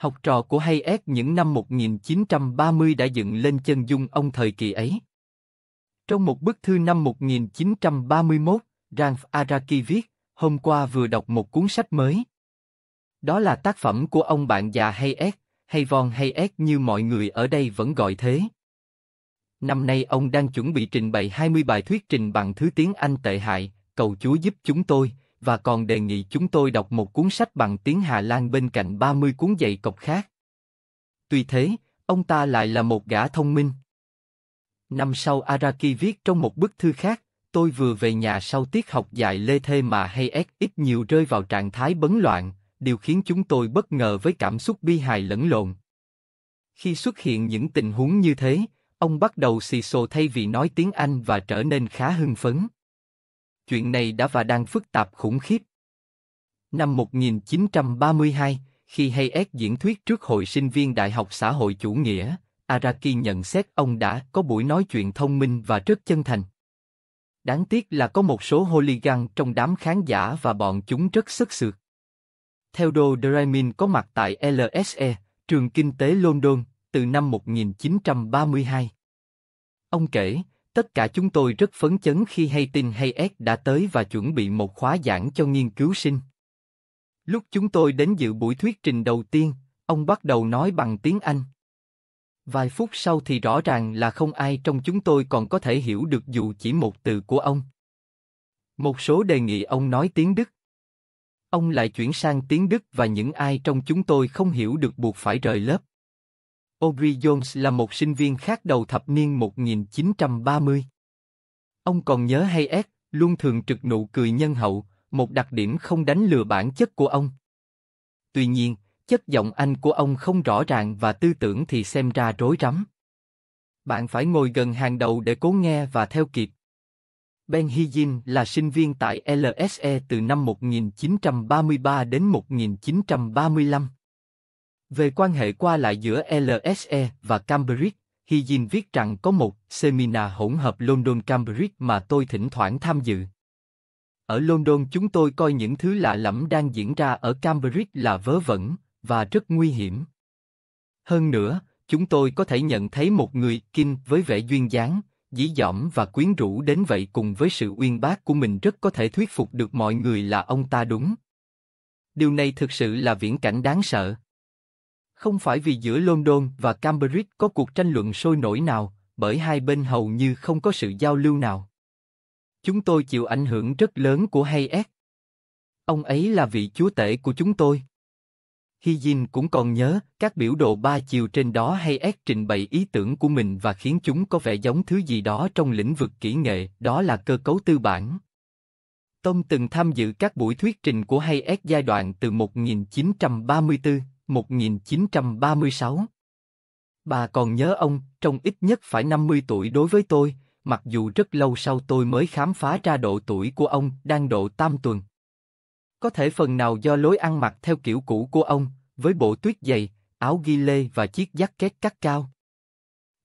học trò của Hayek những năm 1930 đã dựng lên chân dung ông thời kỳ ấy. Trong một bức thư năm 1931, Ralph Araki viết, hôm qua vừa đọc một cuốn sách mới. Đó là tác phẩm của ông bạn già Hayek, hay Von Hayek như mọi người ở đây vẫn gọi thế. Năm nay ông đang chuẩn bị trình bày 20 bài thuyết trình bằng thứ tiếng Anh tệ hại, cầu Chúa giúp chúng tôi, và còn đề nghị chúng tôi đọc một cuốn sách bằng tiếng Hà Lan bên cạnh 30 cuốn dạy cọc khác. Tuy thế, ông ta lại là một gã thông minh. Năm sau Araki viết trong một bức thư khác, tôi vừa về nhà sau tiết học dạy lê thê mà hay ít nhiều rơi vào trạng thái bấn loạn, điều khiến chúng tôi bất ngờ với cảm xúc bi hài lẫn lộn. Khi xuất hiện những tình huống như thế, ông bắt đầu xì xồ thay vì nói tiếng Anh và trở nên khá hưng phấn chuyện này đã và đang phức tạp khủng khiếp. Năm 1932, khi Hayek diễn thuyết trước hội sinh viên Đại học xã hội chủ nghĩa, Araki nhận xét ông đã có buổi nói chuyện thông minh và rất chân thành. Đáng tiếc là có một số hooligan trong đám khán giả và bọn chúng rất sức sượt. Theodore Dremin có mặt tại LSE, trường kinh tế London, từ năm 1932. Ông kể, Tất cả chúng tôi rất phấn chấn khi hay tin Hayek đã tới và chuẩn bị một khóa giảng cho nghiên cứu sinh. Lúc chúng tôi đến dự buổi thuyết trình đầu tiên, ông bắt đầu nói bằng tiếng Anh. Vài phút sau thì rõ ràng là không ai trong chúng tôi còn có thể hiểu được dù chỉ một từ của ông. Một số đề nghị ông nói tiếng Đức. Ông lại chuyển sang tiếng Đức và những ai trong chúng tôi không hiểu được buộc phải rời lớp. Aubrey Jones là một sinh viên khác đầu thập niên 1930. Ông còn nhớ hay ép, luôn thường trực nụ cười nhân hậu, một đặc điểm không đánh lừa bản chất của ông. Tuy nhiên, chất giọng Anh của ông không rõ ràng và tư tưởng thì xem ra rối rắm. Bạn phải ngồi gần hàng đầu để cố nghe và theo kịp. Ben Hijin là sinh viên tại LSE từ năm 1933 đến 1935. Về quan hệ qua lại giữa LSE và Cambridge, Higgin viết rằng có một seminar hỗn hợp London-Cambridge mà tôi thỉnh thoảng tham dự. Ở London chúng tôi coi những thứ lạ lẫm đang diễn ra ở Cambridge là vớ vẩn, và rất nguy hiểm. Hơn nữa, chúng tôi có thể nhận thấy một người kinh với vẻ duyên dáng, dí dỏm và quyến rũ đến vậy cùng với sự uyên bác của mình rất có thể thuyết phục được mọi người là ông ta đúng. Điều này thực sự là viễn cảnh đáng sợ. Không phải vì giữa London và Cambridge có cuộc tranh luận sôi nổi nào, bởi hai bên hầu như không có sự giao lưu nào. Chúng tôi chịu ảnh hưởng rất lớn của Hayek. Ông ấy là vị chúa tể của chúng tôi. Higgin cũng còn nhớ các biểu đồ ba chiều trên đó Hayek trình bày ý tưởng của mình và khiến chúng có vẻ giống thứ gì đó trong lĩnh vực kỹ nghệ, đó là cơ cấu tư bản. Tom từng tham dự các buổi thuyết trình của Hayek giai đoạn từ 1934 1936 Bà còn nhớ ông, trong ít nhất phải 50 tuổi đối với tôi, mặc dù rất lâu sau tôi mới khám phá ra độ tuổi của ông đang độ tam tuần. Có thể phần nào do lối ăn mặc theo kiểu cũ của ông, với bộ tuyết dày, áo ghi lê và chiếc jacket cắt cao.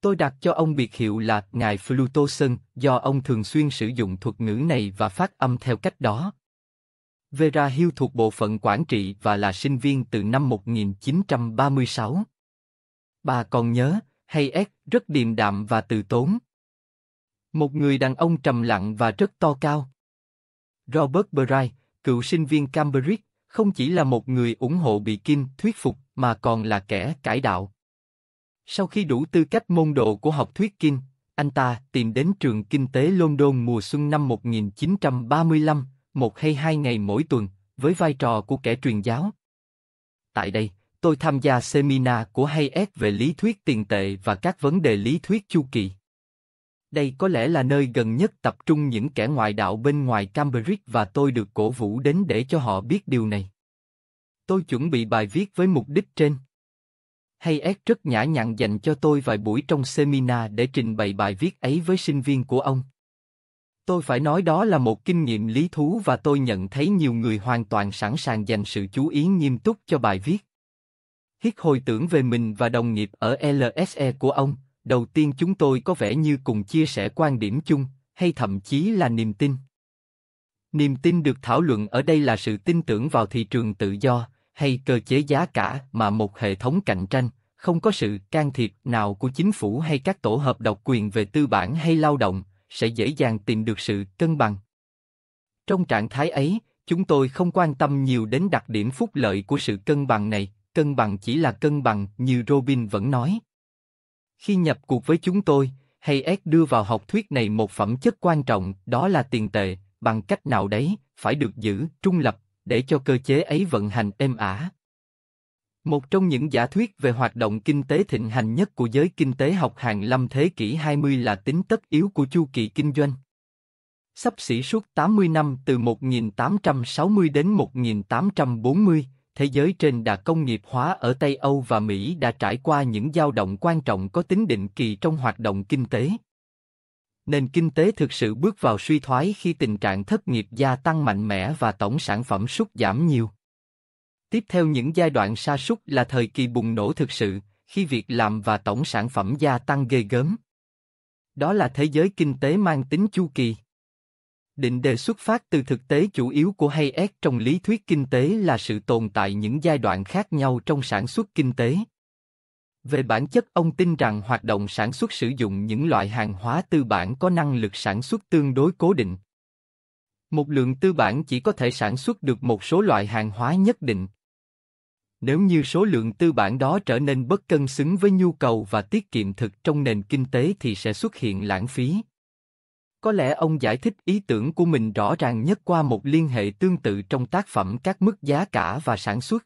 Tôi đặt cho ông biệt hiệu là Ngài Flutosen do ông thường xuyên sử dụng thuật ngữ này và phát âm theo cách đó. Vera Hill thuộc bộ phận quản trị và là sinh viên từ năm 1936. Bà còn nhớ, Hayek rất điềm đạm và từ tốn. Một người đàn ông trầm lặng và rất to cao. Robert Bright, cựu sinh viên Cambridge, không chỉ là một người ủng hộ bị Kim thuyết phục mà còn là kẻ cải đạo. Sau khi đủ tư cách môn đồ của học thuyết Kim, anh ta tìm đến trường kinh tế London mùa xuân năm 1935 một hay hai ngày mỗi tuần, với vai trò của kẻ truyền giáo. Tại đây, tôi tham gia seminar của Hayek về lý thuyết tiền tệ và các vấn đề lý thuyết chu kỳ. Đây có lẽ là nơi gần nhất tập trung những kẻ ngoại đạo bên ngoài Cambridge và tôi được cổ vũ đến để cho họ biết điều này. Tôi chuẩn bị bài viết với mục đích trên. Hayek rất nhã nhặn dành cho tôi vài buổi trong seminar để trình bày bài viết ấy với sinh viên của ông. Tôi phải nói đó là một kinh nghiệm lý thú và tôi nhận thấy nhiều người hoàn toàn sẵn sàng dành sự chú ý nghiêm túc cho bài viết. Hít hồi tưởng về mình và đồng nghiệp ở LSE của ông, đầu tiên chúng tôi có vẻ như cùng chia sẻ quan điểm chung, hay thậm chí là niềm tin. Niềm tin được thảo luận ở đây là sự tin tưởng vào thị trường tự do hay cơ chế giá cả mà một hệ thống cạnh tranh, không có sự can thiệp nào của chính phủ hay các tổ hợp độc quyền về tư bản hay lao động, sẽ dễ dàng tìm được sự cân bằng. Trong trạng thái ấy, chúng tôi không quan tâm nhiều đến đặc điểm phúc lợi của sự cân bằng này, cân bằng chỉ là cân bằng như Robin vẫn nói. Khi nhập cuộc với chúng tôi, Hayek đưa vào học thuyết này một phẩm chất quan trọng, đó là tiền tệ, bằng cách nào đấy, phải được giữ trung lập, để cho cơ chế ấy vận hành êm ả. Một trong những giả thuyết về hoạt động kinh tế thịnh hành nhất của giới kinh tế học hàng lâm thế kỷ 20 là tính tất yếu của chu kỳ kinh doanh. Sắp xỉ suốt 80 năm từ 1860 đến 1840, thế giới trên đà công nghiệp hóa ở Tây Âu và Mỹ đã trải qua những dao động quan trọng có tính định kỳ trong hoạt động kinh tế. Nền kinh tế thực sự bước vào suy thoái khi tình trạng thất nghiệp gia tăng mạnh mẽ và tổng sản phẩm sút giảm nhiều. Tiếp theo những giai đoạn sa sút là thời kỳ bùng nổ thực sự, khi việc làm và tổng sản phẩm gia tăng ghê gớm. Đó là thế giới kinh tế mang tính chu kỳ. Định đề xuất phát từ thực tế chủ yếu của Hayek trong lý thuyết kinh tế là sự tồn tại những giai đoạn khác nhau trong sản xuất kinh tế. Về bản chất ông tin rằng hoạt động sản xuất sử dụng những loại hàng hóa tư bản có năng lực sản xuất tương đối cố định. Một lượng tư bản chỉ có thể sản xuất được một số loại hàng hóa nhất định, nếu như số lượng tư bản đó trở nên bất cân xứng với nhu cầu và tiết kiệm thực trong nền kinh tế thì sẽ xuất hiện lãng phí. Có lẽ ông giải thích ý tưởng của mình rõ ràng nhất qua một liên hệ tương tự trong tác phẩm các mức giá cả và sản xuất.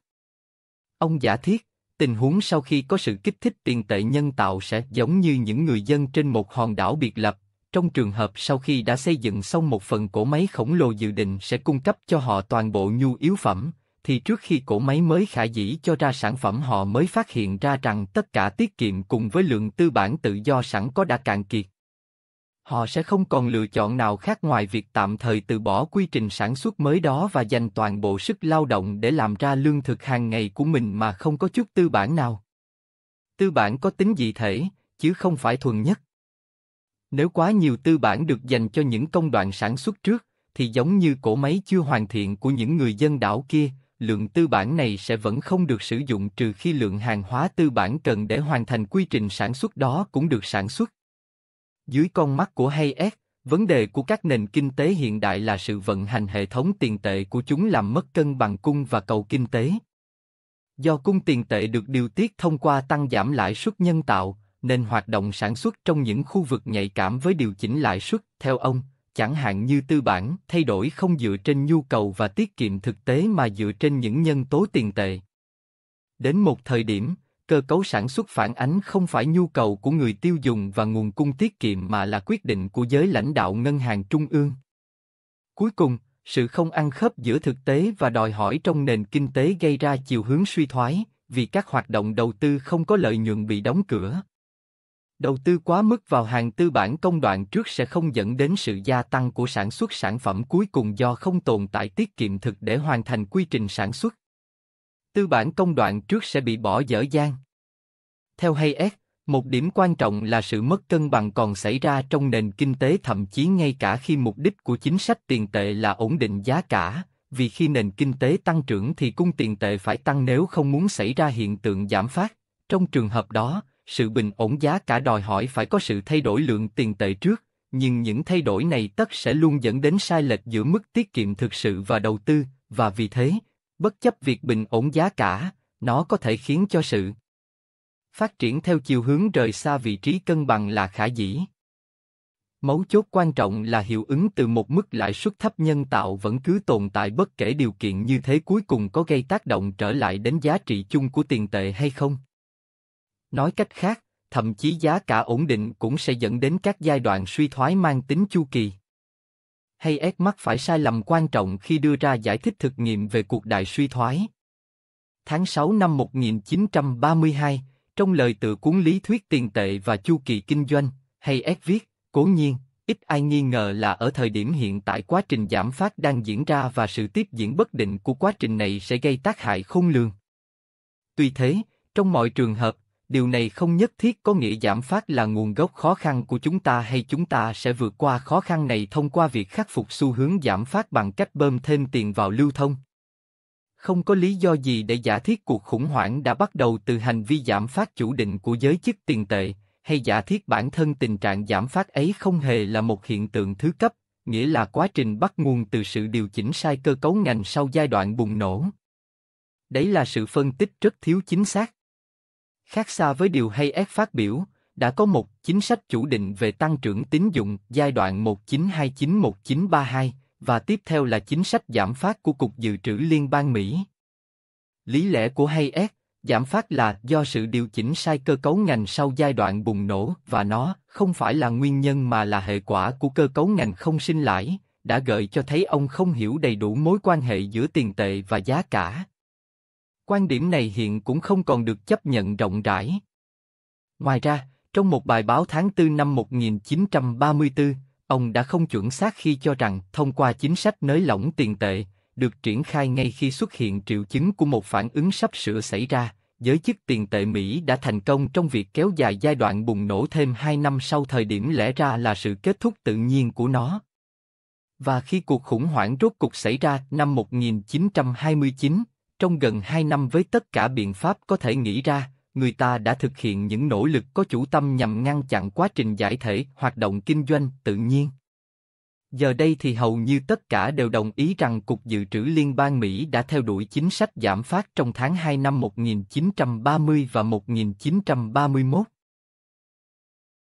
Ông giả thiết, tình huống sau khi có sự kích thích tiền tệ nhân tạo sẽ giống như những người dân trên một hòn đảo biệt lập, trong trường hợp sau khi đã xây dựng xong một phần cổ máy khổng lồ dự định sẽ cung cấp cho họ toàn bộ nhu yếu phẩm, thì trước khi cổ máy mới khả dĩ cho ra sản phẩm họ mới phát hiện ra rằng tất cả tiết kiệm cùng với lượng tư bản tự do sẵn có đã cạn kiệt. Họ sẽ không còn lựa chọn nào khác ngoài việc tạm thời từ bỏ quy trình sản xuất mới đó và dành toàn bộ sức lao động để làm ra lương thực hàng ngày của mình mà không có chút tư bản nào. Tư bản có tính dị thể, chứ không phải thuần nhất. Nếu quá nhiều tư bản được dành cho những công đoạn sản xuất trước, thì giống như cổ máy chưa hoàn thiện của những người dân đảo kia, lượng tư bản này sẽ vẫn không được sử dụng trừ khi lượng hàng hóa tư bản cần để hoàn thành quy trình sản xuất đó cũng được sản xuất. Dưới con mắt của Hayek, vấn đề của các nền kinh tế hiện đại là sự vận hành hệ thống tiền tệ của chúng làm mất cân bằng cung và cầu kinh tế. Do cung tiền tệ được điều tiết thông qua tăng giảm lãi suất nhân tạo, nên hoạt động sản xuất trong những khu vực nhạy cảm với điều chỉnh lãi suất, theo ông, chẳng hạn như tư bản, thay đổi không dựa trên nhu cầu và tiết kiệm thực tế mà dựa trên những nhân tố tiền tệ. Đến một thời điểm, cơ cấu sản xuất phản ánh không phải nhu cầu của người tiêu dùng và nguồn cung tiết kiệm mà là quyết định của giới lãnh đạo ngân hàng trung ương. Cuối cùng, sự không ăn khớp giữa thực tế và đòi hỏi trong nền kinh tế gây ra chiều hướng suy thoái, vì các hoạt động đầu tư không có lợi nhuận bị đóng cửa, Đầu tư quá mức vào hàng tư bản công đoạn trước sẽ không dẫn đến sự gia tăng của sản xuất sản phẩm cuối cùng do không tồn tại tiết kiệm thực để hoàn thành quy trình sản xuất. Tư bản công đoạn trước sẽ bị bỏ dở dang. Theo Hayek, một điểm quan trọng là sự mất cân bằng còn xảy ra trong nền kinh tế thậm chí ngay cả khi mục đích của chính sách tiền tệ là ổn định giá cả, vì khi nền kinh tế tăng trưởng thì cung tiền tệ phải tăng nếu không muốn xảy ra hiện tượng giảm phát. Trong trường hợp đó, sự bình ổn giá cả đòi hỏi phải có sự thay đổi lượng tiền tệ trước, nhưng những thay đổi này tất sẽ luôn dẫn đến sai lệch giữa mức tiết kiệm thực sự và đầu tư, và vì thế, bất chấp việc bình ổn giá cả, nó có thể khiến cho sự phát triển theo chiều hướng rời xa vị trí cân bằng là khả dĩ. Mấu chốt quan trọng là hiệu ứng từ một mức lãi suất thấp nhân tạo vẫn cứ tồn tại bất kể điều kiện như thế cuối cùng có gây tác động trở lại đến giá trị chung của tiền tệ hay không. Nói cách khác, thậm chí giá cả ổn định cũng sẽ dẫn đến các giai đoạn suy thoái mang tính chu kỳ. Hayek mắc phải sai lầm quan trọng khi đưa ra giải thích thực nghiệm về cuộc đại suy thoái. Tháng 6 năm 1932, trong lời tự cuốn lý thuyết tiền tệ và chu kỳ kinh doanh, Hayek viết, cố nhiên, ít ai nghi ngờ là ở thời điểm hiện tại quá trình giảm phát đang diễn ra và sự tiếp diễn bất định của quá trình này sẽ gây tác hại không lường. Tuy thế, trong mọi trường hợp, điều này không nhất thiết có nghĩa giảm phát là nguồn gốc khó khăn của chúng ta hay chúng ta sẽ vượt qua khó khăn này thông qua việc khắc phục xu hướng giảm phát bằng cách bơm thêm tiền vào lưu thông. Không có lý do gì để giả thiết cuộc khủng hoảng đã bắt đầu từ hành vi giảm phát chủ định của giới chức tiền tệ, hay giả thiết bản thân tình trạng giảm phát ấy không hề là một hiện tượng thứ cấp, nghĩa là quá trình bắt nguồn từ sự điều chỉnh sai cơ cấu ngành sau giai đoạn bùng nổ. Đấy là sự phân tích rất thiếu chính xác Khác xa với điều Hayek phát biểu, đã có một chính sách chủ định về tăng trưởng tín dụng giai đoạn 1929-1932 và tiếp theo là chính sách giảm phát của Cục Dự trữ Liên bang Mỹ. Lý lẽ của Hayek, giảm phát là do sự điều chỉnh sai cơ cấu ngành sau giai đoạn bùng nổ và nó không phải là nguyên nhân mà là hệ quả của cơ cấu ngành không sinh lãi, đã gợi cho thấy ông không hiểu đầy đủ mối quan hệ giữa tiền tệ và giá cả. Quan điểm này hiện cũng không còn được chấp nhận rộng rãi. Ngoài ra, trong một bài báo tháng 4 năm 1934, ông đã không chuẩn xác khi cho rằng thông qua chính sách nới lỏng tiền tệ, được triển khai ngay khi xuất hiện triệu chứng của một phản ứng sắp sửa xảy ra, giới chức tiền tệ Mỹ đã thành công trong việc kéo dài giai đoạn bùng nổ thêm 2 năm sau thời điểm lẽ ra là sự kết thúc tự nhiên của nó. Và khi cuộc khủng hoảng rốt cục xảy ra năm 1929, trong gần 2 năm với tất cả biện pháp có thể nghĩ ra, người ta đã thực hiện những nỗ lực có chủ tâm nhằm ngăn chặn quá trình giải thể hoạt động kinh doanh tự nhiên. Giờ đây thì hầu như tất cả đều đồng ý rằng Cục Dự trữ Liên bang Mỹ đã theo đuổi chính sách giảm phát trong tháng 2 năm 1930 và 1931.